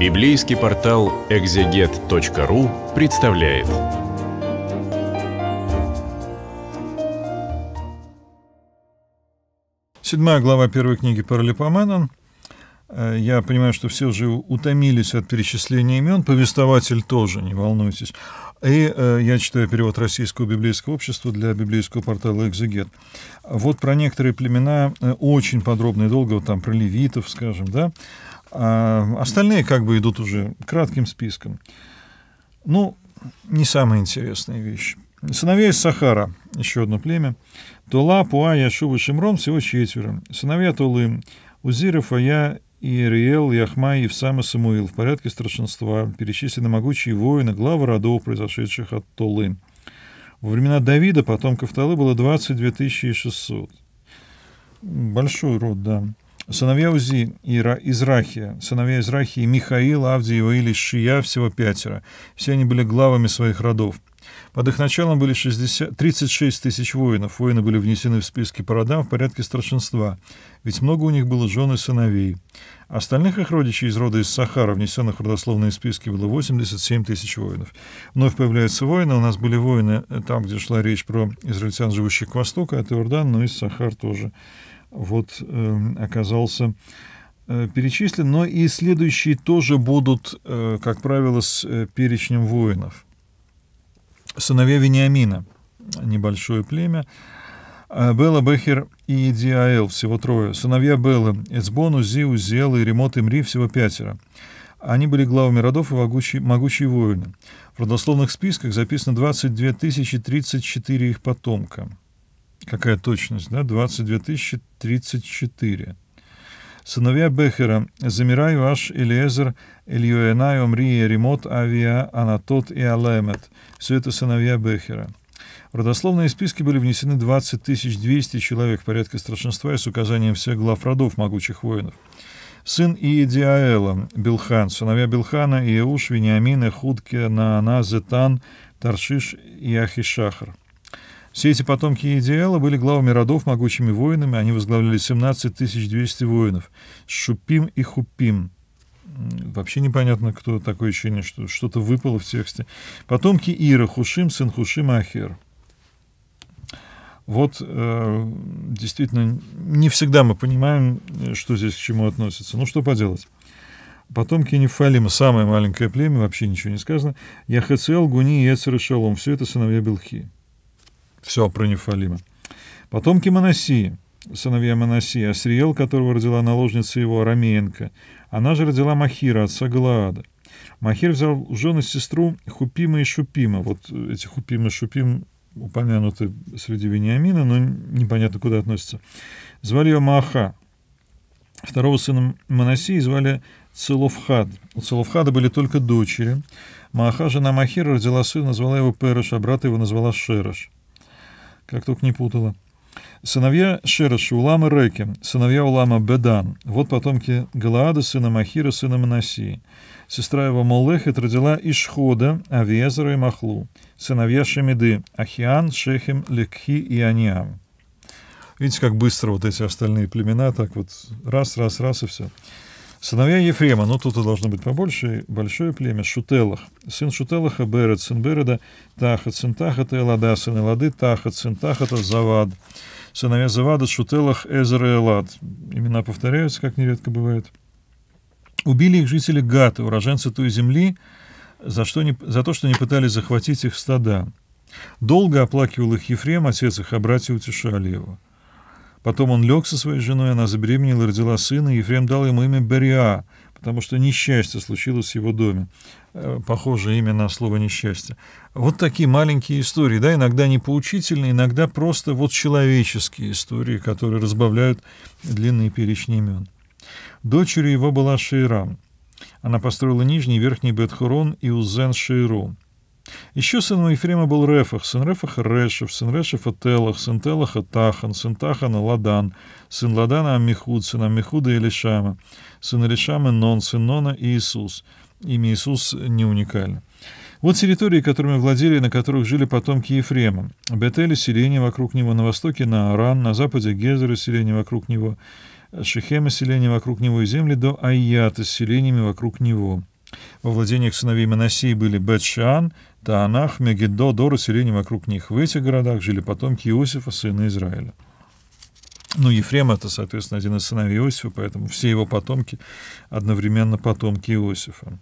Библейский портал exeget.ru представляет. Седьмая глава первой книги Паралипоменон. Э, я понимаю, что все уже утомились от перечисления имен, повествователь тоже, не волнуйтесь. И э, я читаю перевод Российского библейского общества для библейского портала «Экзегет». Вот про некоторые племена э, очень подробно и долго, вот там про левитов, скажем, да, а остальные как бы идут уже кратким списком. Ну, не самые интересные вещи. Сыновья из Сахара, еще одно племя. Тула, Пуа, Яшуба, Шимрон, всего четверо. Сыновья Тулы, Узиров, Ая, Иериэл, Яхма и Ивсам и Самуил. В порядке старшинства перечислены могучие воины, главы родов, произошедших от Тулы. Во времена Давида потомков Талы было 22 600. Большой род, да. Сыновья Узи и Израхия, сыновья Израхии Михаил, Авдиева и Шия, всего пятеро. Все они были главами своих родов. Под их началом были 60, 36 тысяч воинов. Воины были внесены в списки по родам в порядке старшинства, ведь много у них было жен и сыновей. Остальных их родичей из рода из Сахара, внесенных в родословные списки, было 87 тысяч воинов. Вновь появляются воины. У нас были воины э, там, где шла речь про израильтян, живущих к востоку, от Иордана, но из Сахар тоже вот эм, оказался э, перечислен, но и следующие тоже будут, э, как правило, с э, перечнем воинов. Сыновья Вениамина, небольшое племя, а, Бела, Бехер и Диаэл, всего трое. Сыновья Белы, Эцбону, Зиу, Узел и Ремот Имри, всего пятеро. Они были главами родов и могучие, могучие воины. В родословных списках записано 22 034 их потомка. Какая точность, да? 22 034. Сыновья Бехера, Замирай, Ваш, Элиезер, Ильюэнай, Омри, Ремот, Авиа, Анатот и Алемет. Все это сыновья Бехера. В родословные списки были внесены 20 200 человек порядка порядке страшенства и с указанием всех глав родов могучих воинов. Сын Иедиаэла, Билхан, сыновья Билхана, Иеуш, Вениамин, Эхудке, Наана, Зетан, Таршиш и Ахишахар. Все эти потомки идеала были главами родов могучими воинами, они возглавляли 17 200 воинов. Шупим и Хупим. Вообще непонятно, кто такое ощущение, что что-то выпало в тексте. Потомки Ира, Хушим, сын Хушима, Ахер. Вот э, действительно, не всегда мы понимаем, что здесь к чему относится. Ну, что поделать. Потомки Нефалима, самое маленькое племя, вообще ничего не сказано. Яхецел, Гуни, Ецер и Шалом. Все это сыновья Белхи. Все про Нефалима. Потомки Манасии, сыновья Манасии, Асриел, которого родила наложница его Арамеенко. Она же родила Махира, отца Галаада. Махир взял жену жены сестру Хупима и Шупима. Вот эти Хупима и Шупим упомянуты среди Вениамина, но непонятно, куда относятся. Звали ее Маха. Второго сына Манасии звали Целовхад. У Целовхада были только дочери. Мааха, жена Махира, родила сына, назвала его Переш, а брата его назвала Шереш как только не путала. Сыновья Шереша, Улама Реки, сыновья Улама Бедан, вот потомки Галаада, сына Махира, сына Манасии. Сестра его Молехет родила Ишхода, Авиезера и Махлу, сыновья Шемиды, Ахиан, Шехим, Лекхи и Аниам. Видите, как быстро вот эти остальные племена, так вот раз, раз, раз и все. Сыновья Ефрема, ну тут и должно быть побольше, большое племя, Шутелах. Сын Шутелаха Берет, сын Береда, Тахат, сын Тахата, Элада, сын Элады, Тахат, сын Тахата, Завад. Сыновья Завада, Шутелах, Эзер и Элад. Имена повторяются, как нередко бывает. Убили их жители Гата, уроженцы той земли, за, что не, за то, что не пытались захватить их стада. Долго оплакивал их Ефрем, отец их, а братья утешали его. Потом он лег со своей женой, она забеременела и родила сына, и Ефрем дал ему имя Бериа, потому что несчастье случилось в его доме. Э, похоже имя на слово «несчастье». Вот такие маленькие истории, да, иногда не поучительные, иногда просто вот человеческие истории, которые разбавляют длинные перечни имен. Дочерью его была Шейрам. Она построила нижний и верхний Бетхурон и Узен Шейру. Еще сыном Ефрема был Рефах, сын Рефаха — Решев, сын Решев — Этелах, сын Телаха — Тахан, сын Тахана — Ладан, сын Ладана — Амихуд, сын Амихуда — Илишама, сын Илишама — Нон, сын Нона — Иисус. Имя Иисус не уникально. Вот территории, которыми владели и на которых жили потомки Ефрема. Бетели — селение вокруг него, на востоке — на Аран на западе — Гезера — селение вокруг него, Шехема — селение вокруг него и земли до Айята с селениями вокруг него. Во владениях сыновей Моносей были Бетшан, Таанах, Мегиддо, Дору, селения вокруг них. В этих городах жили потомки Иосифа, сына Израиля. Ну, Ефрем — это, соответственно, один из сыновей Иосифа, поэтому все его потомки одновременно потомки Иосифа.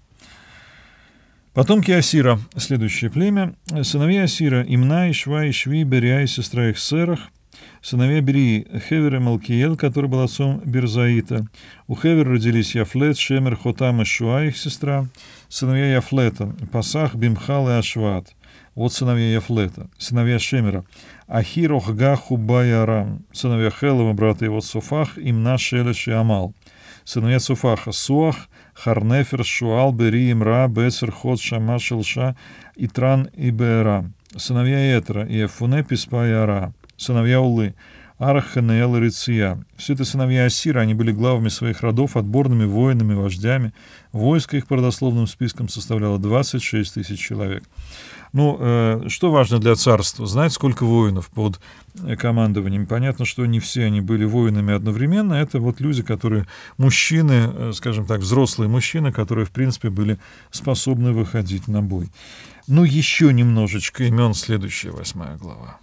Потомки Асира, следующее племя, сыновья Асира, Имна, Ишва, Ишви, Берия и сестра их Серах — сыновья Берии, Хевер и Малкиел, который был отцом Берзаита. У Хевер родились Яфлет, Шемер, Хотам и Шуа, их сестра, сыновья Яфлета, Пасах, Бимхал и Ашват. Вот сыновья Яфлета, сыновья Шемера, Ахир, Охга, Хуба сыновья Хелова, брата его Суфах, Имна, Шелеш и Амал. Сыновья Суфаха, Суах, Харнефер, Шуал, Бери, Имра, Бесер, Хот, Шама, Шелша, Итран и Бера. Сыновья Этра, Иефуне, Писпа и Ара сыновья Улы, Арах, и Реция. Все это сыновья Асира, они были главами своих родов, отборными воинами, вождями. Войско их по родословным спискам составляло 26 тысяч человек. Ну, э, что важно для царства? Знать, сколько воинов под э, командованием. Понятно, что не все они были воинами одновременно. Это вот люди, которые мужчины, э, скажем так, взрослые мужчины, которые, в принципе, были способны выходить на бой. Ну, еще немножечко имен следующая восьмая глава.